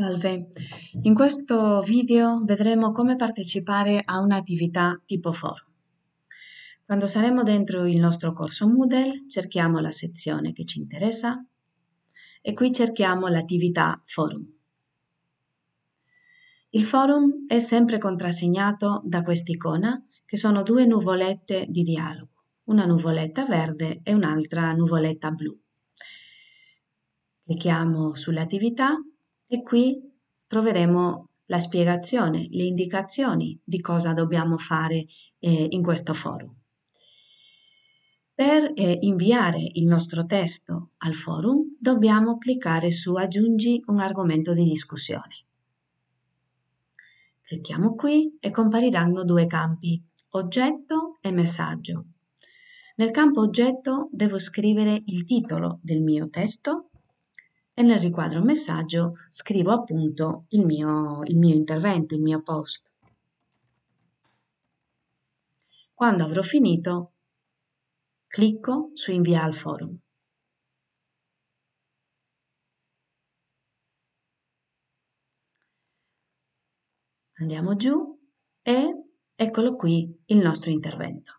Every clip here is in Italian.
Salve, in questo video vedremo come partecipare a un'attività tipo forum. Quando saremo dentro il nostro corso Moodle cerchiamo la sezione che ci interessa e qui cerchiamo l'attività forum. Il forum è sempre contrassegnato da questa icona, che sono due nuvolette di dialogo, una nuvoletta verde e un'altra nuvoletta blu. Clicchiamo sull'attività e qui troveremo la spiegazione, le indicazioni di cosa dobbiamo fare eh, in questo forum. Per eh, inviare il nostro testo al forum dobbiamo cliccare su Aggiungi un argomento di discussione. Clicchiamo qui e compariranno due campi, oggetto e messaggio. Nel campo oggetto devo scrivere il titolo del mio testo e nel riquadro messaggio scrivo appunto il mio, il mio intervento, il mio post. Quando avrò finito, clicco su invia al forum. Andiamo giù e eccolo qui il nostro intervento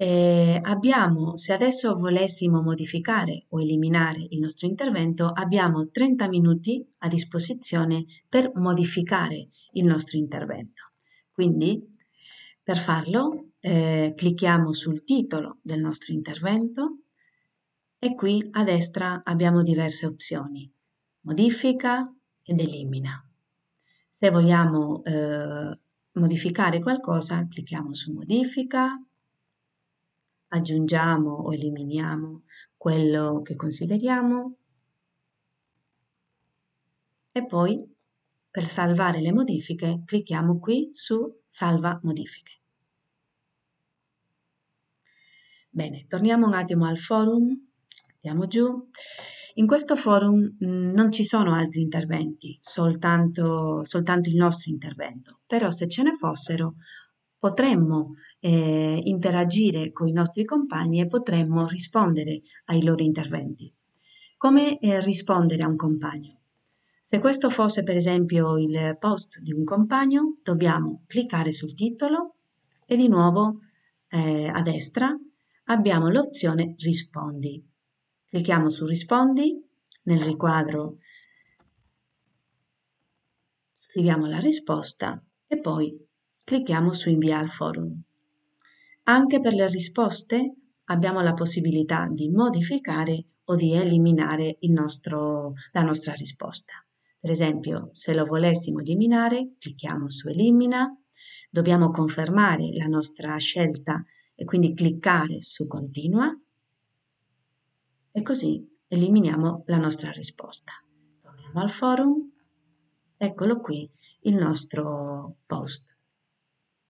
eh, abbiamo, se adesso volessimo modificare o eliminare il nostro intervento, abbiamo 30 minuti a disposizione per modificare il nostro intervento. Quindi, per farlo, eh, clicchiamo sul titolo del nostro intervento e qui a destra abbiamo diverse opzioni, modifica ed elimina. Se vogliamo eh, modificare qualcosa, clicchiamo su modifica, aggiungiamo o eliminiamo quello che consideriamo e poi per salvare le modifiche clicchiamo qui su salva modifiche. Bene, torniamo un attimo al forum, andiamo giù. In questo forum mh, mm, non ci sono altri interventi, soltanto, soltanto il nostro intervento, però se ce ne fossero potremmo eh, interagire con i nostri compagni e potremmo rispondere ai loro interventi. Come eh, rispondere a un compagno? Se questo fosse per esempio il post di un compagno, dobbiamo cliccare sul titolo e di nuovo eh, a destra abbiamo l'opzione rispondi. Clicchiamo su rispondi, nel riquadro scriviamo la risposta e poi clicchiamo su invia al forum. Anche per le risposte abbiamo la possibilità di modificare o di eliminare nostro, la nostra risposta. Per esempio, se lo volessimo eliminare, clicchiamo su elimina, dobbiamo confermare la nostra scelta e quindi cliccare su continua e così eliminiamo la nostra risposta. Torniamo al forum, eccolo qui il nostro post.